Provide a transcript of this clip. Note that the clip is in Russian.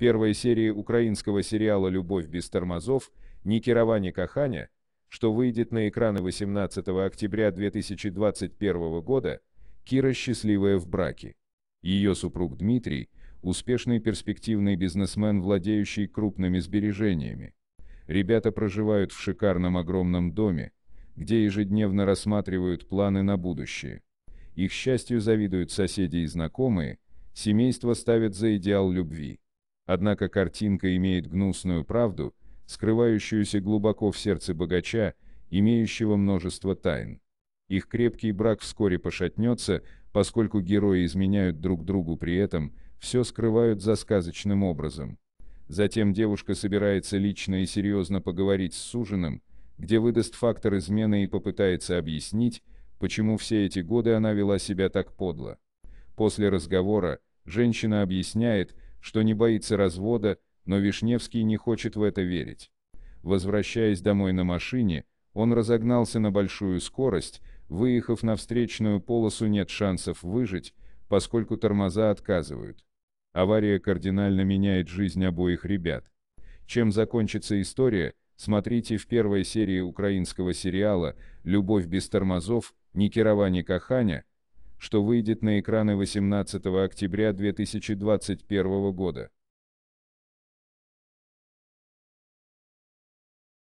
первой серии украинского сериала «Любовь без тормозов» Ники Равани Каханя, что выйдет на экраны 18 октября 2021 года, Кира счастливая в браке. Ее супруг Дмитрий – успешный перспективный бизнесмен, владеющий крупными сбережениями. Ребята проживают в шикарном огромном доме, где ежедневно рассматривают планы на будущее. Их счастью завидуют соседи и знакомые, семейство ставит за идеал любви. Однако картинка имеет гнусную правду, скрывающуюся глубоко в сердце богача, имеющего множество тайн. Их крепкий брак вскоре пошатнется, поскольку герои изменяют друг другу при этом, все скрывают за сказочным образом. Затем девушка собирается лично и серьезно поговорить с суженым, где выдаст фактор измены и попытается объяснить, почему все эти годы она вела себя так подло. После разговора, женщина объясняет, что не боится развода, но Вишневский не хочет в это верить. Возвращаясь домой на машине, он разогнался на большую скорость, выехав на встречную полосу нет шансов выжить, поскольку тормоза отказывают. Авария кардинально меняет жизнь обоих ребят. Чем закончится история, смотрите в первой серии украинского сериала «Любовь без тормозов» Никировани Каханя, что выйдет на экраны 18 октября 2021 года.